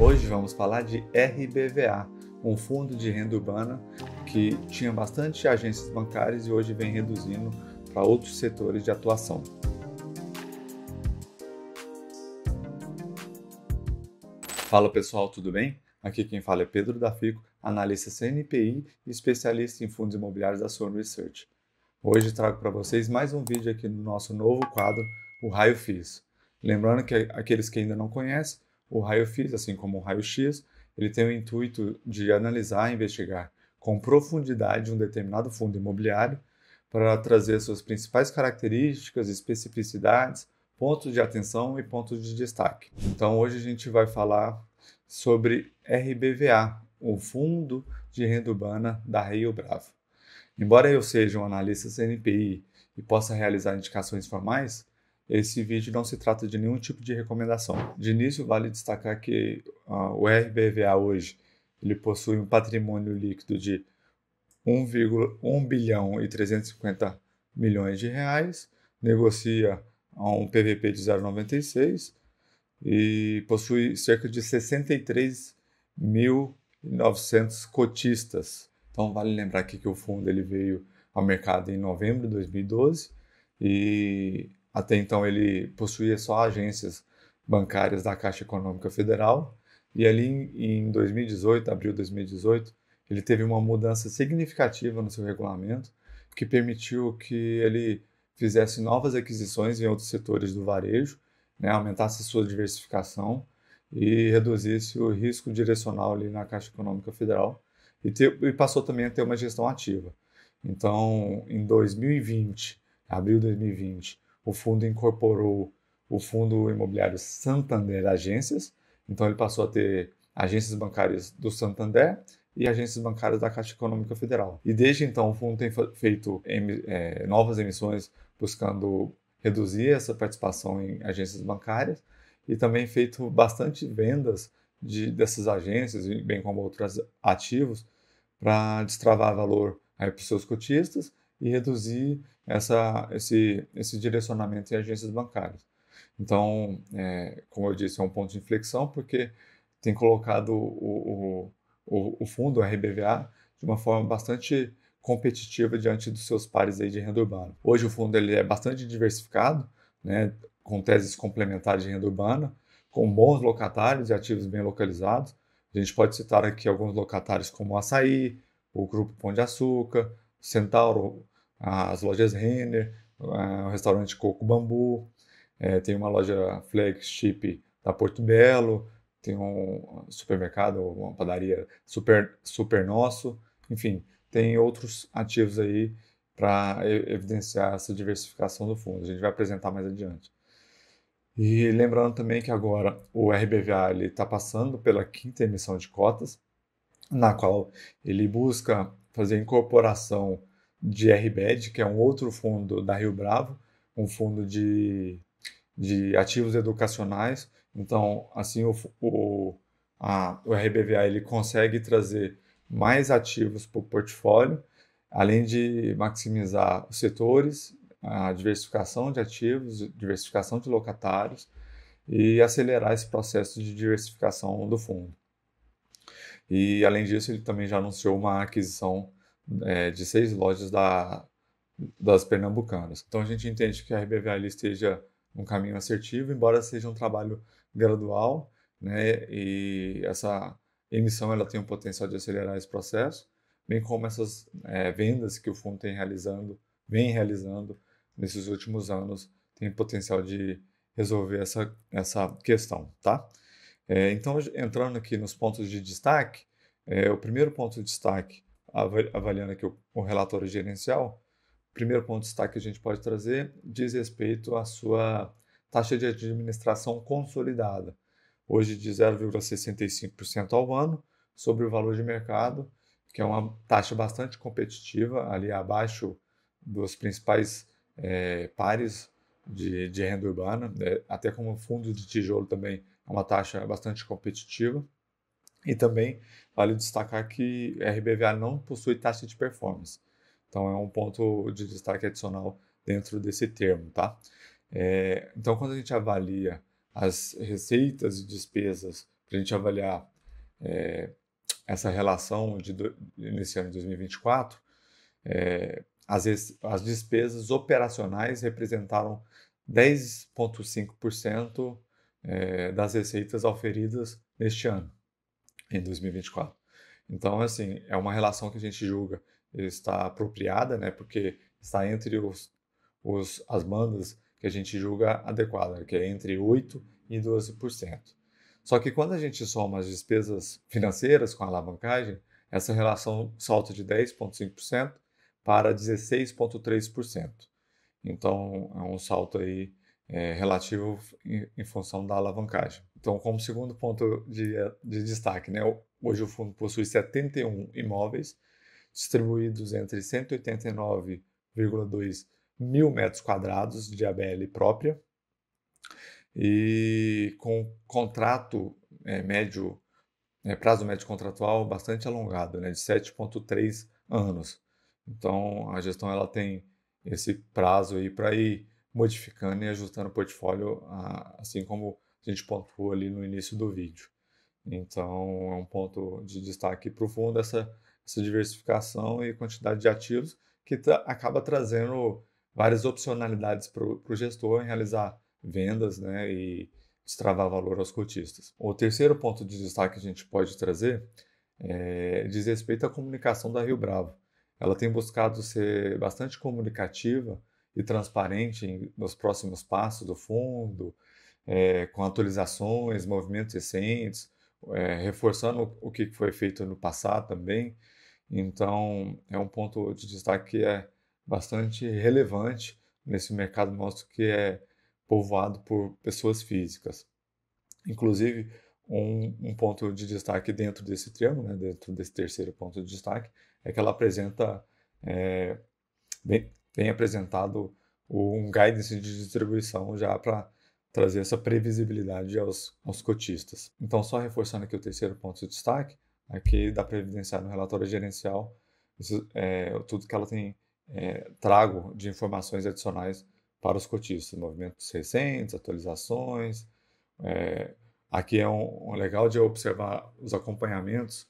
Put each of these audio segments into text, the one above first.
Hoje vamos falar de RBVA, um fundo de renda urbana que tinha bastante agências bancárias e hoje vem reduzindo para outros setores de atuação. Fala pessoal, tudo bem? Aqui quem fala é Pedro da Fico, analista CNPI e especialista em fundos imobiliários da Sun Research. Hoje trago para vocês mais um vídeo aqui no nosso novo quadro, o Raio FIS. Lembrando que aqueles que ainda não conhecem, o raio-x, assim como o raio-x, ele tem o intuito de analisar e investigar com profundidade um determinado fundo imobiliário para trazer suas principais características, especificidades, pontos de atenção e pontos de destaque. Então hoje a gente vai falar sobre RBVA, o Fundo de Renda Urbana da Rio Bravo. Embora eu seja um analista CNPI e possa realizar indicações formais, esse vídeo não se trata de nenhum tipo de recomendação. De início, vale destacar que uh, o RBVA hoje ele possui um patrimônio líquido de 1,1 bilhão e 350 milhões de reais, negocia ah, um PVP de 0,96 e possui cerca de 63.900 cotistas. Então vale lembrar aqui que o fundo ele veio ao mercado em novembro de 2012 e até então ele possuía só agências bancárias da Caixa Econômica Federal e ali em 2018, abril de 2018, ele teve uma mudança significativa no seu regulamento que permitiu que ele fizesse novas aquisições em outros setores do varejo, né, aumentasse sua diversificação e reduzisse o risco direcional ali na Caixa Econômica Federal e, e passou também a ter uma gestão ativa. Então, em 2020, abril de 2020, o fundo incorporou o Fundo Imobiliário Santander Agências, então ele passou a ter agências bancárias do Santander e agências bancárias da Caixa Econômica Federal. E desde então o fundo tem feito em, é, novas emissões buscando reduzir essa participação em agências bancárias e também feito bastante vendas de, dessas agências, bem como outros ativos, para destravar valor para os seus cotistas e reduzir essa, esse, esse direcionamento em agências bancárias. Então, é, como eu disse, é um ponto de inflexão porque tem colocado o, o, o fundo, o RBVA, de uma forma bastante competitiva diante dos seus pares aí de renda urbana. Hoje o fundo ele é bastante diversificado, né, com teses complementares de renda urbana, com bons locatários e ativos bem localizados. A gente pode citar aqui alguns locatários como o Açaí, o Grupo Pão de Açúcar, Centauro, as lojas Renner, é, o restaurante Coco Bambu, é, tem uma loja flagship da Porto Belo, tem um supermercado, uma padaria super, super nosso, enfim, tem outros ativos aí para evidenciar essa diversificação do fundo. A gente vai apresentar mais adiante. E lembrando também que agora o RBVA está passando pela quinta emissão de cotas, na qual ele busca fazer incorporação de RBED, que é um outro fundo da Rio Bravo, um fundo de, de ativos educacionais. Então, assim, o, o, a, o RBVA ele consegue trazer mais ativos para o portfólio, além de maximizar os setores, a diversificação de ativos, diversificação de locatários e acelerar esse processo de diversificação do fundo. E, além disso, ele também já anunciou uma aquisição é, de seis lojas da, das pernambucanas. Então a gente entende que a RBVA esteja um caminho assertivo, embora seja um trabalho gradual, né? E essa emissão ela tem o potencial de acelerar esse processo, bem como essas é, vendas que o fundo tem realizando, vem realizando nesses últimos anos, tem potencial de resolver essa, essa questão, tá? É, então, entrando aqui nos pontos de destaque, é, o primeiro ponto de destaque avaliando aqui o, o relatório gerencial, o primeiro ponto de destaque que a gente pode trazer diz respeito à sua taxa de administração consolidada, hoje de 0,65% ao ano, sobre o valor de mercado, que é uma taxa bastante competitiva, ali abaixo dos principais é, pares de, de renda urbana, né, até como fundo de tijolo também é uma taxa bastante competitiva. E também vale destacar que RBVA não possui taxa de performance. Então é um ponto de destaque adicional dentro desse termo, tá? É, então quando a gente avalia as receitas e despesas para a gente avaliar é, essa relação de do, nesse ano de 2024, é, as, as despesas operacionais representaram 10,5% é, das receitas oferidas neste ano em 2024. Então, assim, é uma relação que a gente julga eh, está apropriada, né? Porque está entre os, os, as bandas que a gente julga adequada, que é entre 8% e 12%. Só que quando a gente soma as despesas financeiras com a alavancagem, essa relação salta de 10,5% para 16,3%. Então, é um salto aí é, relativo em, em, função da alavancagem. Então, como segundo ponto de, é, de destaque, né, hoje o fundo possui 71 imóveis distribuídos entre 189,2 mil metros quadrados de ABL própria e com contrato é, médio, é, prazo médio contratual bastante alongado, né, de 7,3 anos. Então, a gestão ela tem esse prazo aí para ir modificando e ajustando o portfólio, assim como a gente pontuou ali no início do vídeo. Então, é um ponto de destaque profundo essa, essa diversificação e quantidade de ativos que tra acaba trazendo várias opcionalidades para o gestor em realizar vendas né, e destravar valor aos cotistas. O terceiro ponto de destaque que a gente pode trazer é, diz respeito à comunicação da Rio Bravo. Ela tem buscado ser bastante comunicativa e transparente nos próximos passos do fundo, é, com atualizações, movimentos recentes, é, reforçando o que foi feito no passado também. Então, é um ponto de destaque que é bastante relevante nesse mercado nosso que é povoado por pessoas físicas. Inclusive, um, um ponto de destaque dentro desse triângulo, né, dentro desse terceiro ponto de destaque, é que ela apresenta é, bem, tem apresentado um guidance de distribuição já para trazer essa previsibilidade aos, aos cotistas. Então, só reforçando aqui o terceiro ponto de destaque, aqui dá para evidenciar no relatório gerencial é, tudo que ela tem é, trago de informações adicionais para os cotistas, movimentos recentes, atualizações. É, aqui é um, um, legal de observar os acompanhamentos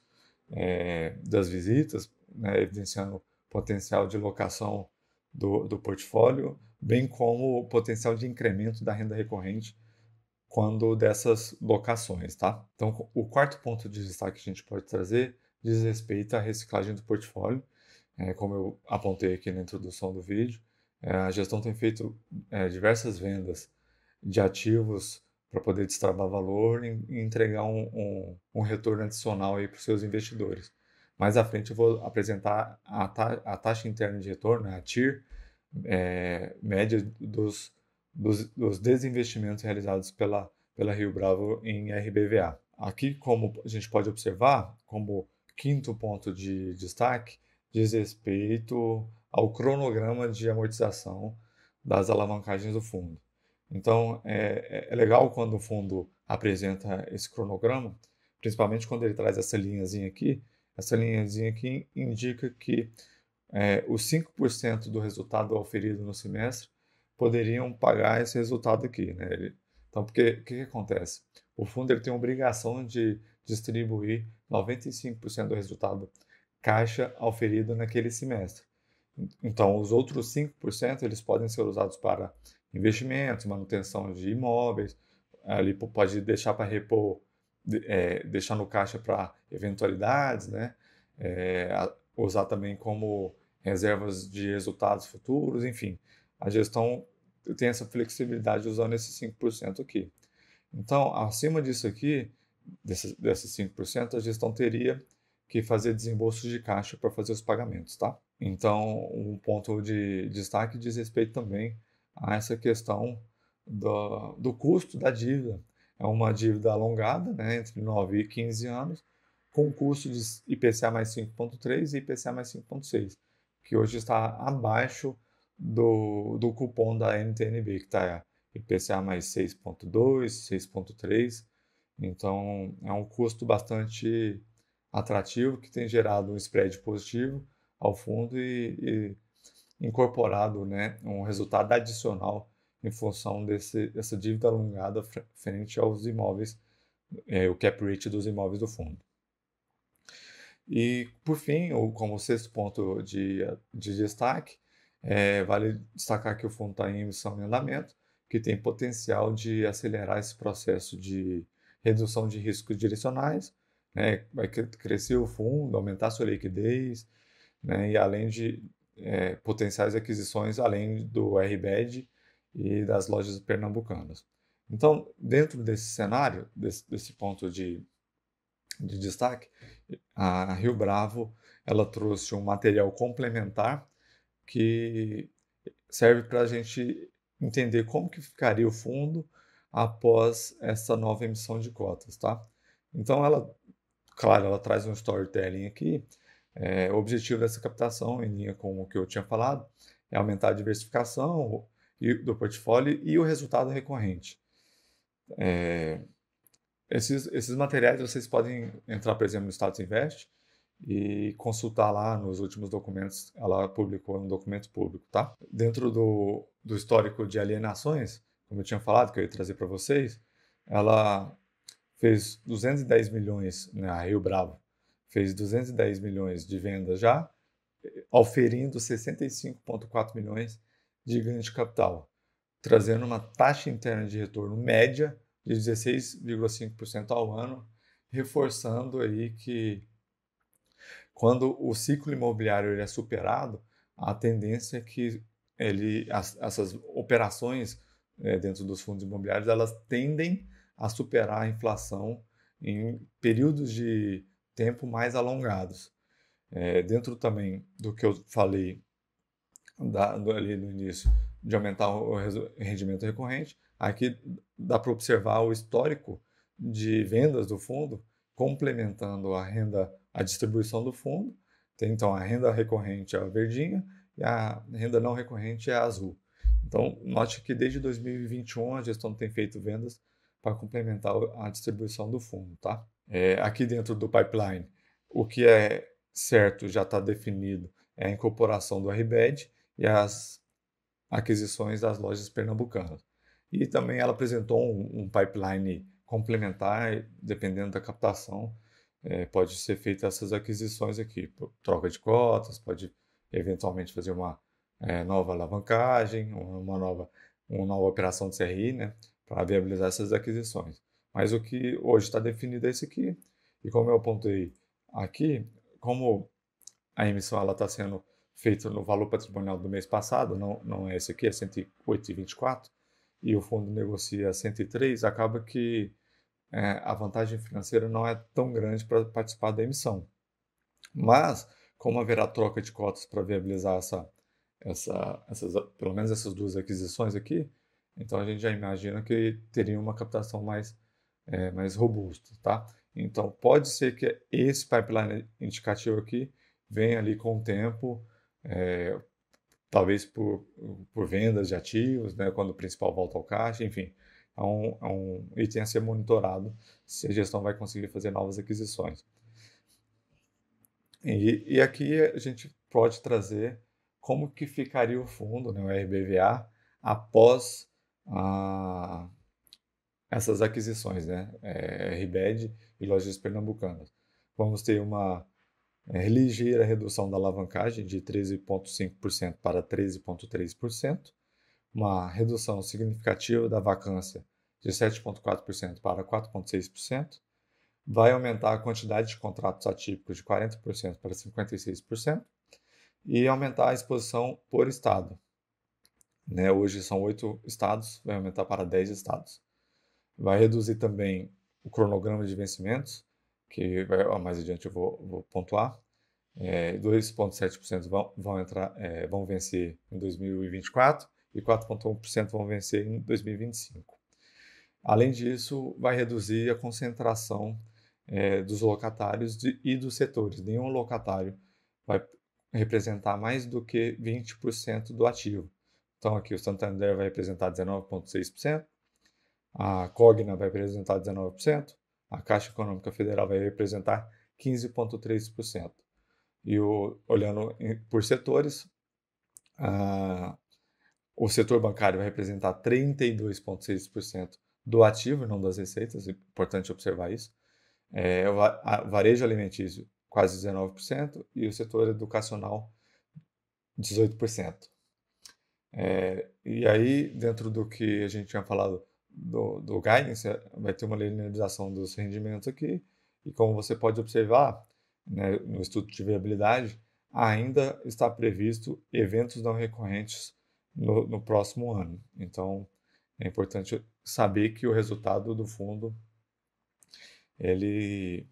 é, das visitas, né, evidenciando potencial de locação do, do portfólio, bem como o potencial de incremento da renda recorrente quando dessas locações, tá? Então, o quarto ponto de destaque que a gente pode trazer diz respeito à reciclagem do portfólio. É, como eu apontei aqui na introdução do vídeo, é, a gestão tem feito é, diversas vendas de ativos para poder destravar valor e, e entregar um, um, um retorno adicional para os seus investidores. Mais à frente eu vou apresentar a, ta a taxa interna de retorno, né, a TIR, é, média dos, dos, dos, desinvestimentos realizados pela, pela Rio Bravo em RBVA. Aqui, como a gente pode observar, como quinto ponto de destaque, diz respeito ao cronograma de amortização das alavancagens do fundo. Então, é, é, é legal quando o fundo apresenta esse cronograma, principalmente quando ele traz essa linhazinha aqui, essa linhazinha aqui indica que é, os 5% do resultado oferido no semestre poderiam pagar esse resultado aqui. Né? Ele, então, o que, que acontece? O fundo ele tem a obrigação de distribuir 95% do resultado caixa oferido naquele semestre. Então, os outros 5% eles podem ser usados para investimentos, manutenção de imóveis, ali pode deixar para repor é, deixar no caixa para eventualidades, né? É, usar também como reservas de resultados futuros, enfim. A gestão tem essa flexibilidade usando esses 5% aqui. Então, acima disso aqui, desses, desses 5%, a gestão teria que fazer desembolsos de caixa para fazer os pagamentos, tá? Então, um ponto de destaque diz respeito também a essa questão do, do custo da dívida é uma dívida alongada, né, entre 9 e 15 anos, com custo de IPCA mais 5,3 e IPCA mais 5,6, que hoje está abaixo do, do cupom da NTNB, que está IPCA mais 6,2, 6,3. Então, é um custo bastante atrativo que tem gerado um spread positivo ao fundo e, e incorporado né, um resultado adicional em função desse, dessa dívida alongada frente aos imóveis, é, o cap rate dos imóveis do fundo. E, por fim, ou como sexto ponto de, de destaque, é, vale destacar que o fundo está em emissão em andamento, que tem potencial de acelerar esse processo de redução de riscos direcionais, né, vai crescer o fundo, aumentar sua liquidez, né, e além de é, potenciais aquisições, além do RBED, e das lojas pernambucanas. Então, dentro desse cenário, desse, desse ponto de, de destaque, a Rio Bravo ela trouxe um material complementar que serve para a gente entender como que ficaria o fundo após essa nova emissão de cotas, tá? Então ela, claro, ela traz um storytelling aqui. É, o objetivo dessa captação, em linha com o que eu tinha falado, é aumentar a diversificação, do portfólio e o resultado recorrente. É, esses, esses materiais vocês podem entrar, por exemplo, no Status Invest e consultar lá nos últimos documentos. Ela publicou é um documento público, tá? Dentro do, do histórico de alienações, como eu tinha falado, que eu ia trazer para vocês, ela fez 210 milhões na né, Rio Bravo, fez 210 milhões de vendas já, eh, oferindo 65,4 milhões de ganho de capital, trazendo uma taxa interna de retorno média de 16,5% ao ano, reforçando aí que quando o ciclo imobiliário ele é superado, a tendência é que ele, as, essas operações é, dentro dos fundos imobiliários elas tendem a superar a inflação em períodos de tempo mais alongados. É, dentro também do que eu falei dado ali no início de aumentar o rendimento recorrente, aqui dá para observar o histórico de vendas do fundo complementando a renda, a distribuição do fundo. Tem, então, a renda recorrente é a verdinha e a renda não recorrente é a azul. Então, note que desde 2021 a gestão tem feito vendas para complementar a distribuição do fundo, tá? É, aqui dentro do pipeline, o que é certo já está definido é a incorporação do RBED, e as aquisições das lojas pernambucanas. E também ela apresentou um, um pipeline complementar, dependendo da captação, é, pode ser feita essas aquisições aqui, troca de cotas, pode eventualmente fazer uma é, nova alavancagem, uma nova, uma nova operação de CRI, né, para viabilizar essas aquisições. Mas o que hoje está definido é esse aqui, e como eu apontei aqui, como a emissão está sendo feito no valor patrimonial do mês passado, não, não é esse aqui, é 108,24, e o fundo negocia 103, acaba que é, a vantagem financeira não é tão grande para participar da emissão. Mas, como haverá troca de cotas para viabilizar essa, essa, essas, pelo menos essas duas aquisições aqui, então a gente já imagina que teria uma captação mais, é, mais robusta, tá? Então, pode ser que esse pipeline indicativo aqui venha ali com o tempo é, talvez por, por vendas de ativos, né, quando o principal volta ao caixa, enfim, é um, é um item a ser monitorado se a gestão vai conseguir fazer novas aquisições. E, e aqui a gente pode trazer como que ficaria o fundo, né, o RBVA, após a, ah, essas aquisições, né, é, RBED e Lojas Pernambucanas. Vamos ter uma é, ligeira redução da alavancagem de 13,5% para 13,3%, uma redução significativa da vacância de 7,4% para 4,6%, vai aumentar a quantidade de contratos atípicos de 40% para 56% e aumentar a exposição por estado. Né, hoje são oito estados, vai aumentar para 10 estados. Vai reduzir também o cronograma de vencimentos, que mais adiante eu vou, vou pontuar. É, 2,7% vão, vão, entrar, é, vão vencer em 2024 e 4,1% vão vencer em 2025. Além disso, vai reduzir a concentração é, dos locatários de, e dos setores. Nenhum locatário vai representar mais do que 20% do ativo. Então, aqui o Santander vai representar 19,6%, a Cogna vai representar 19%, a Caixa Econômica Federal vai representar 15,3%. E o, olhando por setores, o setor bancário vai representar 32,6% do ativo, não das receitas, é importante observar isso. É, varejo alimentício, quase 19%, e o setor educacional, 18%. É, e aí, dentro do que a gente tinha falado do, do guidance, é, vai ter uma linearização dos rendimentos aqui, e como você pode observar, né, no estudo de viabilidade, ainda está previsto eventos não recorrentes no, no próximo ano. Então, é importante saber que o resultado do fundo ele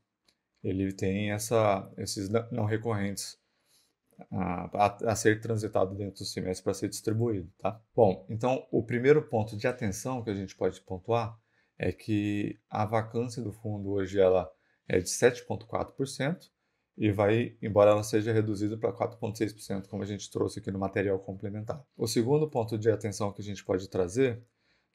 ele tem essa, esses não recorrentes a, a, ser transitado dentro do semestre para ser distribuído, tá? Bom, então o primeiro ponto de atenção que a gente pode pontuar é que a vacância do fundo hoje ela é de 7,4% e vai, embora ela seja reduzida para 4,6%, como a gente trouxe aqui no material complementar. O segundo ponto de atenção que a gente pode trazer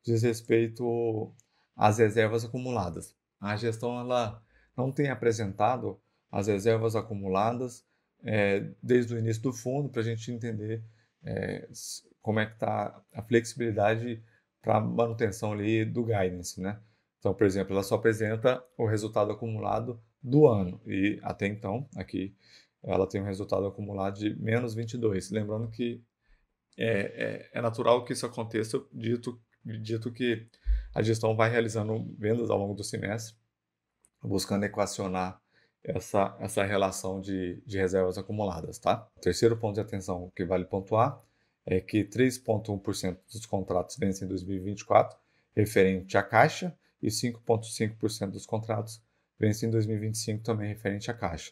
diz respeito às reservas acumuladas. A gestão ela não tem apresentado as reservas acumuladas é, desde o início do fundo para a gente entender é, como é que está a flexibilidade para manutenção ali do guidance, né? Então, por exemplo, ela só apresenta o resultado acumulado do ano e até então aqui ela tem um resultado acumulado de menos 22. Lembrando que é, é, é, natural que isso aconteça, dito, dito que a gestão vai realizando vendas ao longo do semestre, buscando equacionar essa, essa relação de, de reservas acumuladas, tá? O terceiro ponto de atenção que vale pontuar é que 3,1% dos contratos vencem em 2024, referente à Caixa, e 5,5% dos contratos vencem em 2025, também referente à Caixa.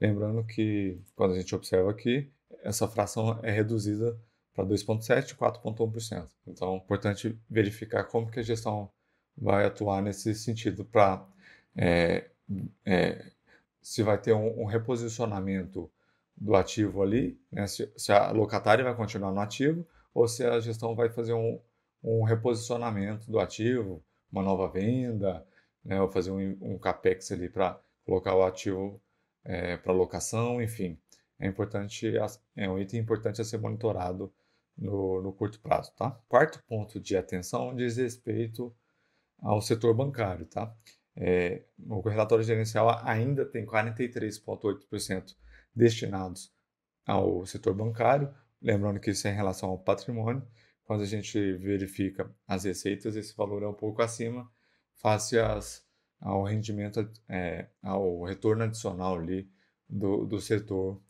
Lembrando que, quando a gente observa aqui, essa fração é reduzida para 2,7% e 4,1%. Então, é importante verificar como que a gestão vai atuar nesse sentido para é, é, se vai ter um, um reposicionamento do ativo ali, né? se, se, a locatária vai continuar no ativo ou se a gestão vai fazer um, um reposicionamento do ativo, uma nova venda, né? ou fazer um, um capex ali para colocar o ativo é, para locação, enfim. É importante, é um item importante a ser monitorado no, no, curto prazo, tá? Quarto ponto de atenção diz respeito ao setor bancário, tá? É, o relatório gerencial ainda tem 43,8% destinados ao setor bancário, lembrando que isso é em relação ao patrimônio. Quando a gente verifica as receitas, esse valor é um pouco acima face às, ao rendimento, é, ao retorno adicional ali do, do setor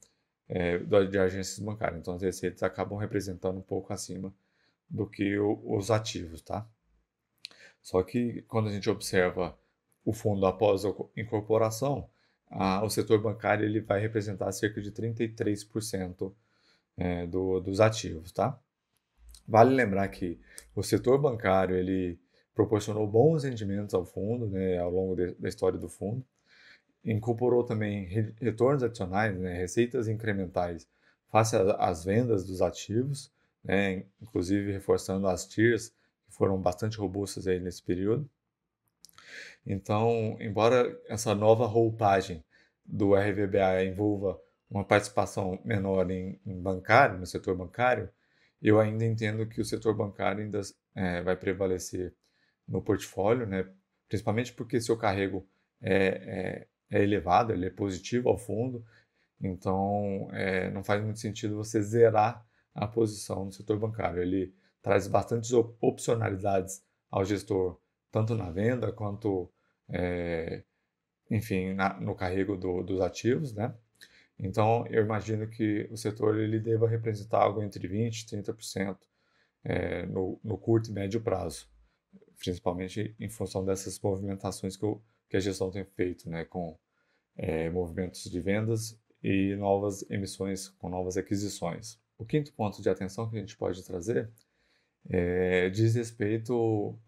é, de agências bancárias. Então, as receitas acabam representando um pouco acima do que o, os ativos, tá? Só que quando a gente observa o fundo após a incorporação, a, o setor bancário ele vai representar cerca de 33% é, do, dos ativos, tá? Vale lembrar que o setor bancário ele proporcionou bons rendimentos ao fundo, né, ao longo de, da história do fundo, incorporou também retornos adicionais, né, receitas incrementais face às vendas dos ativos, né, inclusive reforçando as tiers que foram bastante robustas aí nesse período. Então, embora essa nova roupagem do RVBA envolva uma participação menor em, em bancário, no setor bancário, eu ainda entendo que o setor bancário ainda é, vai prevalecer no portfólio, né? principalmente porque seu carrego é, é, é elevado, ele é positivo ao fundo, então é, não faz muito sentido você zerar a posição no setor bancário. Ele traz bastantes opcionalidades ao gestor tanto na venda quanto, é, enfim, na, no carrego do, dos ativos, né? Então, eu imagino que o setor ele deva representar algo entre 20% e 30% é, no, no, curto e médio prazo, principalmente em função dessas movimentações que, o que a gestão tem feito, né, com é, movimentos de vendas e novas emissões, com novas aquisições. O quinto ponto de atenção que a gente pode trazer é, diz respeito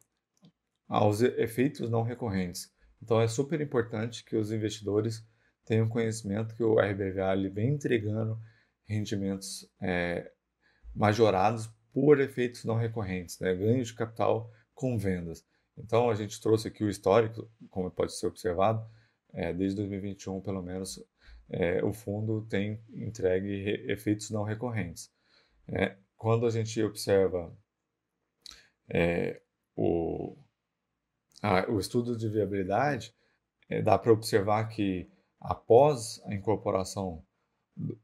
aos efeitos não recorrentes. Então é super importante que os investidores tenham conhecimento que o RBVA ele vem entregando rendimentos é, majorados por efeitos não recorrentes, né? ganhos de capital com vendas. Então a gente trouxe aqui o histórico, como pode ser observado, é, desde 2021 pelo menos é, o fundo tem entregue efeitos não recorrentes. É, quando a gente observa é, o, ah, o estudo de viabilidade, é, dá para observar que após a incorporação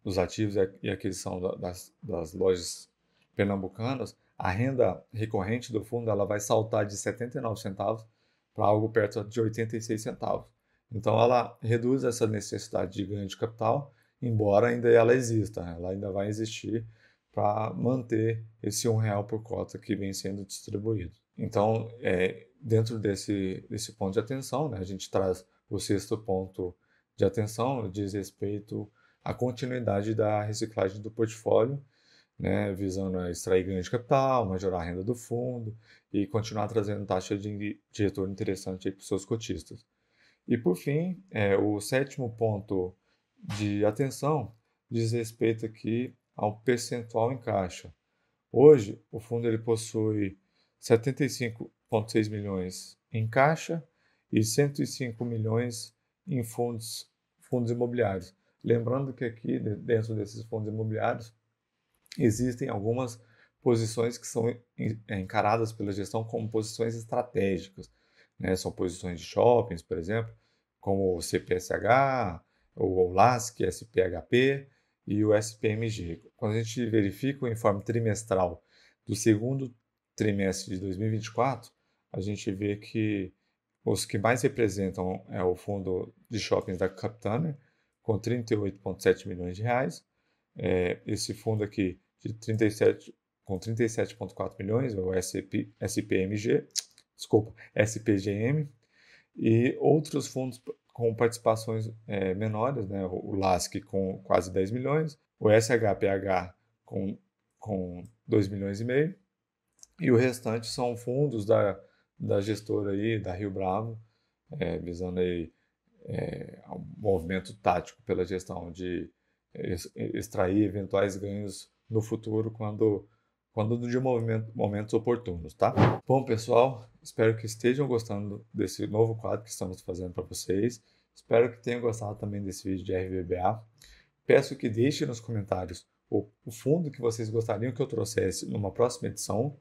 dos ativos e aquisição das, das lojas pernambucanas, a renda recorrente do fundo ela vai saltar de 79 centavos para algo perto de 86 centavos. Então ela reduz essa necessidade de ganho de capital, embora ainda ela exista, né? ela ainda vai existir para manter esse um real por cota que vem sendo distribuído. Então é, dentro desse, desse ponto de atenção, né, a gente traz o sexto ponto de atenção, diz respeito à continuidade da reciclagem do portfólio, né, visando extrair ganho de capital, majorar a renda do fundo e continuar trazendo taxa de, de retorno interessante para os seus cotistas. E por fim, é, o sétimo ponto de atenção diz respeito aqui ao percentual em caixa. Hoje, o fundo ele possui 75 1,6 milhões em caixa e 105 milhões em fundos, fundos imobiliários. Lembrando que aqui, dentro desses fundos imobiliários, existem algumas posições que são é, encaradas pela gestão como posições estratégicas. Né? São posições de shoppings, por exemplo, como o CPSH, o OLASC, SPHP e o SPMG. Quando a gente verifica o informe trimestral do segundo trimestre de 2024, a gente vê que os que mais representam é o fundo de shoppings da Capitana com 38,7 milhões de reais. É, esse fundo aqui, de 37, com 37,4 milhões, é o SP, SPMG, desculpa, SPGM. E outros fundos com participações é, menores, né? o LASC com quase 10 milhões, o SHPH com, com 2 milhões e meio, e o restante são fundos da da gestora aí, da Rio Bravo, é, visando aí é, um movimento tático pela gestão de extrair eventuais ganhos no futuro quando quando de momentos oportunos, tá? Bom, pessoal, espero que estejam gostando desse novo quadro que estamos fazendo para vocês. Espero que tenham gostado também desse vídeo de RBBA. Peço que deixem nos comentários o, o fundo que vocês gostariam que eu trouxesse numa próxima edição.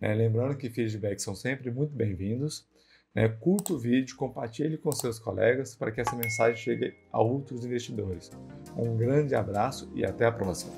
Né? Lembrando que feedbacks são sempre muito bem-vindos. Né? Curta o vídeo, compartilhe com seus colegas para que essa mensagem chegue a outros investidores. Um grande abraço e até a próxima!